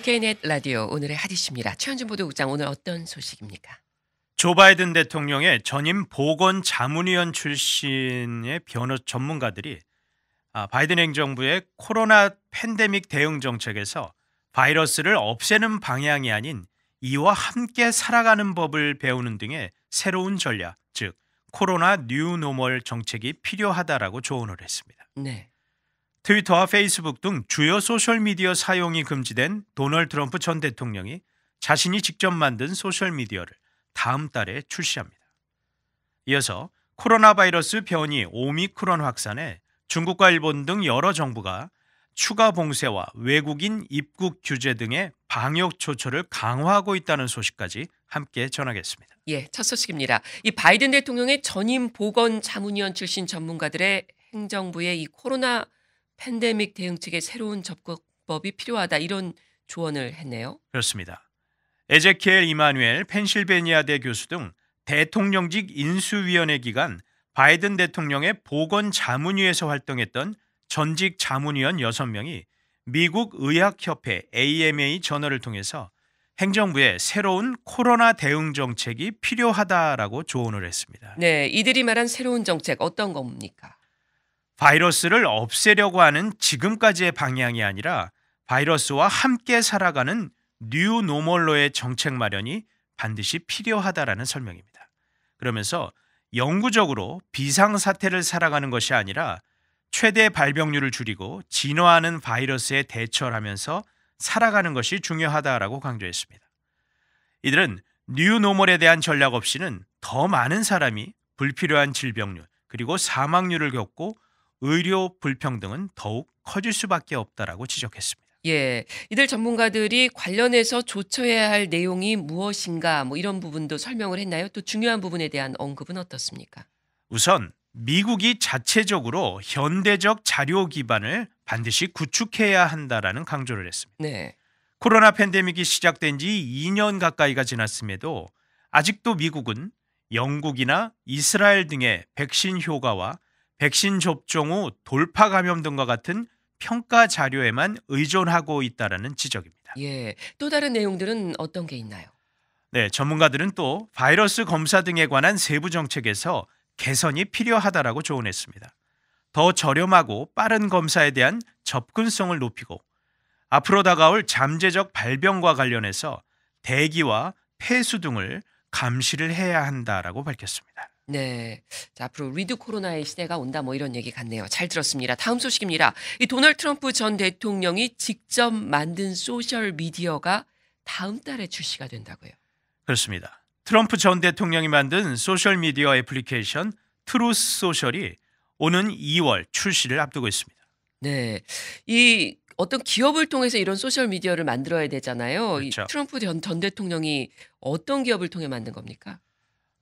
DK넷 라디오 오늘의 핫이슈입니다. 최현준 보도국장 오늘 어떤 소식입니까? 조 바이든 대통령의 전임 보건 자문위원 출신의 변호 전문가들이 아, 바이든 행정부의 코로나 팬데믹 대응 정책에서 바이러스를 없애는 방향이 아닌 이와 함께 살아가는 법을 배우는 등의 새로운 전략, 즉 코로나 뉴노멀 정책이 필요하다라고 조언을 했습니다. 네. 트위터와 페이스북 등 주요 소셜미디어 사용이 금지된 도널 트럼프 전 대통령이 자신이 직접 만든 소셜미디어를 다음 달에 출시합니다. 이어서 코로나 바이러스 변이 오미크론 확산에 중국과 일본 등 여러 정부가 추가 봉쇄와 외국인 입국 규제 등의 방역 조처를 강화하고 있다는 소식까지 함께 전하겠습니다. 예, 첫 소식입니다. 이 바이든 대통령의 전임 보건 자문위원 출신 전문가들의 행정부의 이 코로나 팬데믹 대응 책의 새로운 접근법이 필요하다 이런 조언을 했네요. 그렇습니다. 에제키엘 이마누엘 펜실베니아대 교수 등 대통령직 인수위원회 기간 바이든 대통령의 보건 자문위에서 활동했던 전직 자문위원 6명이 미국 의학협회 AMA 전화를 통해서 행정부의 새로운 코로나 대응 정책이 필요하다라고 조언을 했습니다. 네, 이들이 말한 새로운 정책 어떤 겁니까? 바이러스를 없애려고 하는 지금까지의 방향이 아니라 바이러스와 함께 살아가는 뉴 노멀로의 정책 마련이 반드시 필요하다라는 설명입니다. 그러면서 영구적으로 비상 사태를 살아가는 것이 아니라 최대 발병률을 줄이고 진화하는 바이러스에 대처하면서 살아가는 것이 중요하다라고 강조했습니다. 이들은 뉴노멀에 대한 전략 없이는 더 많은 사람이 불필요한 질병률 그리고 사망률을 겪고 의료 불평등은 더욱 커질 수밖에 없다라고 지적했습니다. 예, 이들 전문가들이 관련해서 조처해야 할 내용이 무엇인가 뭐 이런 부분도 설명을 했나요? 또 중요한 부분에 대한 언급은 어떻습니까? 우선 미국이 자체적으로 현대적 자료 기반을 반드시 구축해야 한다라는 강조를 했습니다. 네. 코로나 팬데믹이 시작된 지 2년 가까이가 지났음에도 아직도 미국은 영국이나 이스라엘 등의 백신 효과와 백신 접종 후 돌파 감염 등과 같은 평가 자료에만 의존하고 있다라는 지적입니다. 예. 또 다른 내용들은 어떤 게 있나요? 네, 전문가들은 또 바이러스 검사 등에 관한 세부 정책에서 개선이 필요하다라고 조언했습니다. 더 저렴하고 빠른 검사에 대한 접근성을 높이고 앞으로 다가올 잠재적 발병과 관련해서 대기와 폐수 등을 감시를 해야 한다라고 밝혔습니다. 네. 자, 앞으로 위드 코로나의 시대가 온다 뭐 이런 얘기 같네요. 잘 들었습니다. 다음 소식입니다. 이 도널드 트럼프 전 대통령이 직접 만든 소셜 미디어가 다음 달에 출시가 된다고요. 그렇습니다. 트럼프 전 대통령이 만든 소셜 미디어 애플리케이션 트루스 소셜이 오는 2월 출시를 앞두고 있습니다. 네. 이 어떤 기업을 통해서 이런 소셜 미디어를 만들어야 되잖아요. 그렇죠. 트럼프 전, 전 대통령이 어떤 기업을 통해 만든 겁니까?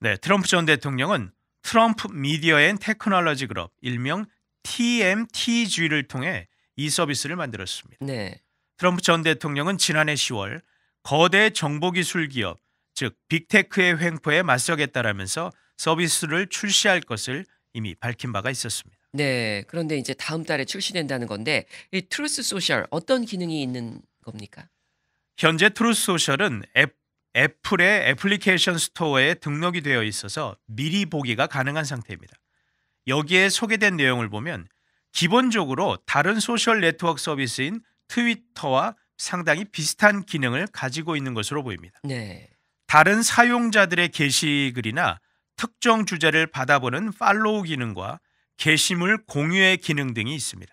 네, 트럼프 전 대통령은 트럼프 미디어 앤 테크놀로지 그룹 일명 TMTG를 통해 이 서비스를 만들었습니다. 네. 트럼프 전 대통령은 지난해 10월 거대 정보기술 기업 즉 빅테크의 횡포에 맞서겠다라면서 서비스를 출시할 것을 이미 밝힌 바가 있었습니다. 네. 그런데 이제 다음 달에 출시된다는 건데 이 트루스 소셜 어떤 기능이 있는 겁니까? 현재 트루스 소셜은 앱 애플의 애플리케이션 스토어에 등록이 되어 있어서 미리 보기가 가능한 상태입니다. 여기에 소개된 내용을 보면 기본적으로 다른 소셜 네트워크 서비스인 트위터와 상당히 비슷한 기능을 가지고 있는 것으로 보입니다. 네. 다른 사용자들의 게시글이나 특정 주제를 받아보는 팔로우 기능과 게시물 공유의 기능 등이 있습니다.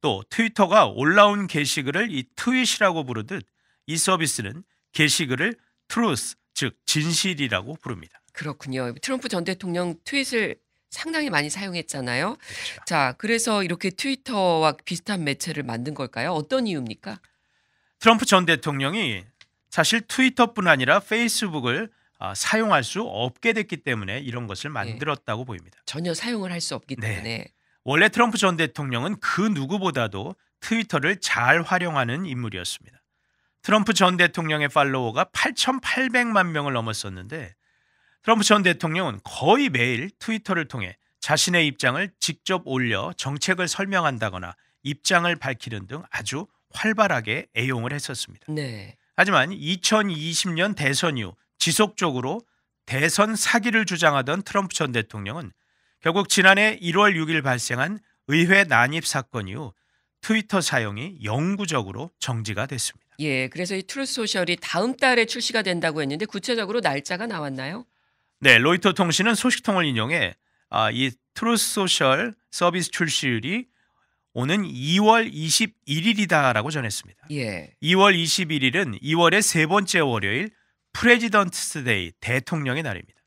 또 트위터가 올라온 게시글을 이 트윗이라고 부르듯 이 서비스는 게시글을 트루스 즉 진실이라고 부릅니다. 그렇군요. 트럼프 전 대통령 트윗을 상당히 많이 사용했잖아요. 그렇죠. 자, 그래서 이렇게 트위터와 비슷한 매체를 만든 걸까요? 어떤 이유입니까? 트럼프 전 대통령이 사실 트위터뿐 아니라 페이스북을 어, 사용할 수 없게 됐기 때문에 이런 것을 네. 만들었다고 네. 보입니다. 전혀 사용을 할 수 없기 네. 때문에. 네. 원래 트럼프 전 대통령은 그 누구보다도 트위터를 잘 활용하는 인물이었습니다. 트럼프 전 대통령의 팔로워가 8,800만 명을 넘었었는데 트럼프 전 대통령은 거의 매일 트위터를 통해 자신의 입장을 직접 올려 정책을 설명한다거나 입장을 밝히는 등 아주 활발하게 애용을 했었습니다. 네. 하지만 2020년 대선 이후 지속적으로 대선 사기를 주장하던 트럼프 전 대통령은 결국 지난해 1월 6일 발생한 의회 난입 사건 이후 트위터 사용이 영구적으로 정지가 됐습니다. 예, 그래서 이 트루스 소셜이 다음 달에 출시가 된다고 했는데 구체적으로 날짜가 나왔나요? 네, 로이터 통신은 소식통을 인용해 아, 이 트루스 소셜 서비스 출시율이 오는 2월 21일이다라고 전했습니다. 예. 2월 21일은 2월의 세 번째 월요일 프레지던트스 데이 대통령의 날입니다.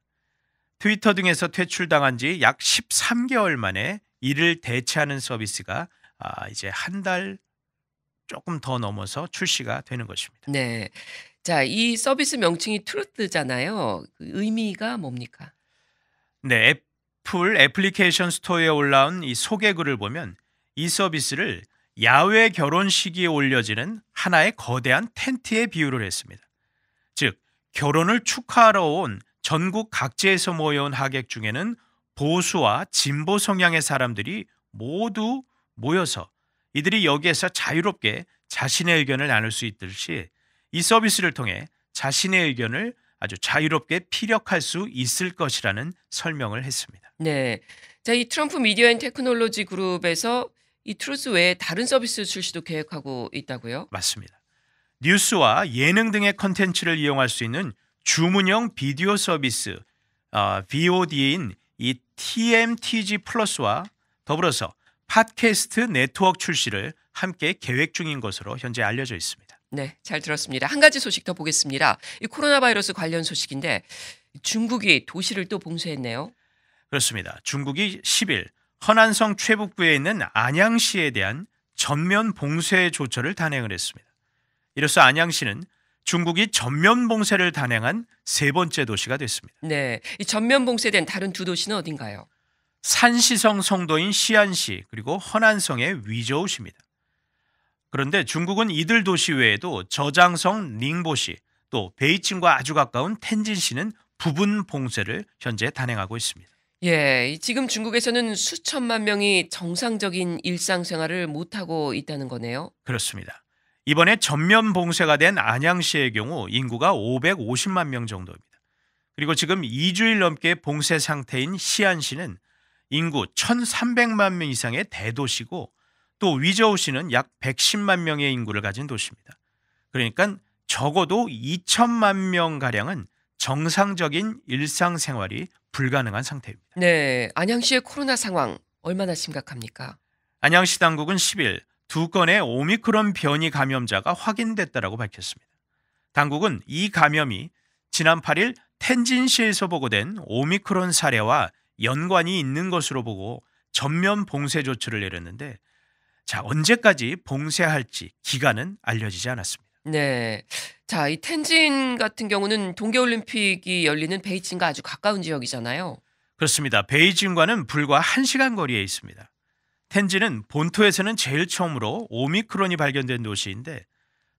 트위터 등에서 퇴출당한 지 약 13개월 만에 이를 대체하는 서비스가 아, 이제 한달 조금 더 넘어서 출시가 되는 것입니다. 네. 자, 이 서비스 명칭이 트루트잖아요. 그 의미가 뭡니까? 네, 애플 애플리케이션 스토어에 올라온 이 소개글을 보면 이 서비스를 야외 결혼식에 올려지는 하나의 거대한 텐트에 비유를 했습니다. 즉, 결혼을 축하하러 온 전국 각지에서 모여온 하객 중에는 보수와 진보 성향의 사람들이 모두 모여서 이들이 여기에서 자유롭게 자신의 의견을 나눌 수 있듯이 이 서비스를 통해 자신의 의견을 아주 자유롭게 피력할 수 있을 것이라는 설명을 했습니다. 네. 자, 이 트럼프 미디어 앤 테크놀로지 그룹에서 이 트루스 외에 다른 서비스 출시도 계획하고 있다고요? 맞습니다. 뉴스와 예능 등의 컨텐츠를 이용할 수 있는 주문형 비디오 서비스 어, VOD인 이 TMTG 플러스와 더불어서 팟캐스트 네트워크 출시를 함께 계획 중인 것으로 현재 알려져 있습니다. 네, 잘 들었습니다. 한 가지 소식 더 보겠습니다. 이 코로나 바이러스 관련 소식인데 중국이 도시를 또 봉쇄했네요. 그렇습니다. 중국이 10일 허난성 최북부에 있는 안양시에 대한 전면 봉쇄 조처를 단행을 했습니다. 이로써 안양시는 중국이 전면 봉쇄를 단행한 세 번째 도시가 됐습니다. 네, 이 전면 봉쇄된 다른 두 도시는 어딘가요? 산시성 성도인 시안시 그리고 허난성의 위저우십니다 그런데 중국은 이들 도시 외에도 저장성 닝보시 또 베이징과 아주 가까운 텐진시는 부분 봉쇄를 현재 단행하고 있습니다. 예, 지금 중국에서는 수천만 명이 정상적인 일상생활을 못하고 있다는 거네요. 그렇습니다. 이번에 전면 봉쇄가 된 안양시의 경우 인구가 550만 명 정도입니다. 그리고 지금 2주일 넘게 봉쇄 상태인 시안시는 인구 1,300만 명 이상의 대도시고 또 위저우시는 약 110만 명의 인구를 가진 도시입니다. 그러니까 적어도 2천만 명 가량은 정상적인 일상생활이 불가능한 상태입니다. 네, 안양시의 코로나 상황 얼마나 심각합니까? 안양시 당국은 10일 두 건의 오미크론 변이 감염자가 확인됐다라고 밝혔습니다. 당국은 이 감염이 지난 8일 텐진시에서 보고된 오미크론 사례와 연관이 있는 것으로 보고 전면 봉쇄 조치를 내렸는데 자 언제까지 봉쇄할지 기간은 알려지지 않았습니다. 네. 자, 이 텐진 같은 경우는 동계올림픽이 열리는 베이징과 아주 가까운 지역이잖아요. 그렇습니다. 베이징과는 불과 한시간 거리에 있습니다. 텐진은 본토에서는 제일 처음으로 오미크론이 발견된 도시인데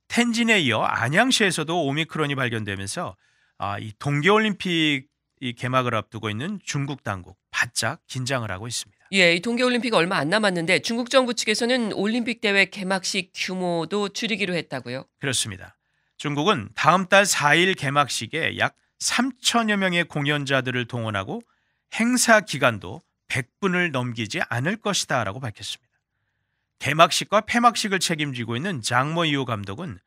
텐진에 이어 안양시에서도 오미크론이 발견되면서 아, 이 동계올림픽 이 개막을 앞두고 있는 중국 당국 바짝 긴장을 하고 있습니다. 예, 이동계올림픽 얼마 안 남았는데 중국 정부 측에서는 올림픽 대회 개막식 규모도 줄이기로 했다고요? 그렇습니다. 중국은 다음 달 4일 개막식에 약 3천여 명의 공연자들을 동원하고 행사 기간도 100분을 넘기지 않을 것이다라고 밝혔습니다. 개막식과 폐막식을 책임지고 있는 장모이호 감독은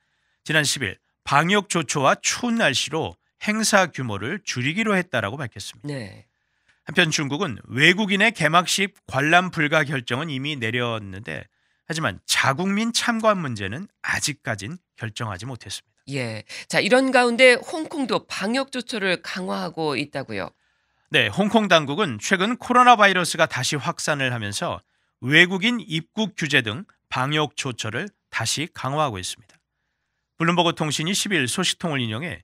지난 10일 방역 조처와 추운 날씨로 행사 규모를 줄이기로 했다라고 밝혔습니다. 네. 한편 중국은 외국인의 개막식 관람 불가 결정은 이미 내렸는데 하지만 자국민 참관 문제는 아직까진 결정하지 못했습니다. 예. 자, 이런 가운데 홍콩도 방역 조처를 강화하고 있다고요. 네, 홍콩 당국은 최근 코로나 바이러스가 다시 확산을 하면서 외국인 입국 규제 등 방역 조처를 다시 강화하고 있습니다. 블룸버그 통신이 10일 소식통을 인용해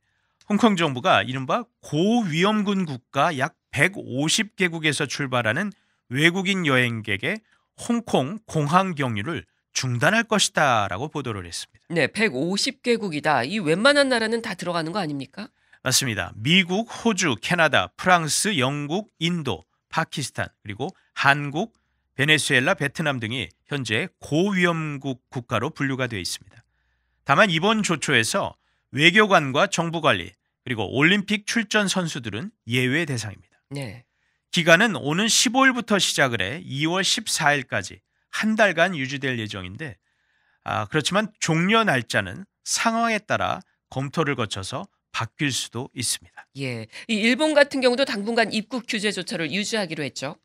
홍콩 정부가 이른바 고위험군 국가 약 150개국에서 출발하는 외국인 여행객의 홍콩 공항 경유를 중단할 것이다라고 보도를 했습니다. 네, 150개국이다. 이 웬만한 나라는 다 들어가는 거 아닙니까? 맞습니다. 미국, 호주, 캐나다, 프랑스, 영국, 인도, 파키스탄, 그리고 한국, 베네수엘라, 베트남 등이 현재 고위험국 국가로 분류가 되어 있습니다. 다만 이번 조처에서 외교관과 정부 관리 그리고 올림픽 출전 선수들은 예외 대상입니다. 네. 기간은 오는 15일부터 시작을 해 2월 14일까지 한 달간 유지될 예정인데 아, 그렇지만 종료 날짜는 상황에 따라 검토를 거쳐서 바뀔 수도 있습니다. 예. 이 일본 같은 경우도 당분간 입국 규제 조처를 유지하기로 했죠.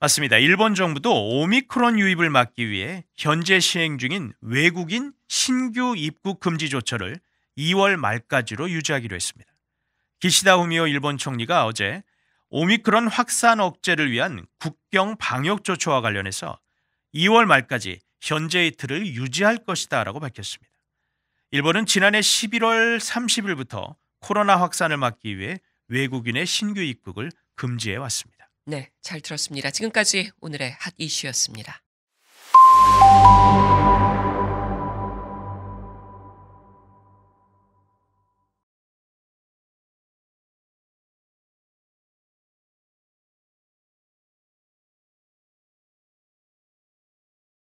맞습니다. 일본 정부도 오미크론 유입을 막기 위해 현재 시행 중인 외국인 신규 입국 금지 조처를 2월 말까지로 유지하기로 했습니다. 기시다 후미오 일본 총리가 어제 오미크론 확산 억제를 위한 국경 방역 조치와 관련해서 2월 말까지 현재이 틀을 유지할 것이다 라고 밝혔습니다. 일본은 지난해 11월 30일부터 코로나 확산을 막기 위해 외국인의 신규 입국을 금지해 왔습니다. 네, 잘 들었습니다. 지금까지 오늘의 핫 이슈였습니다.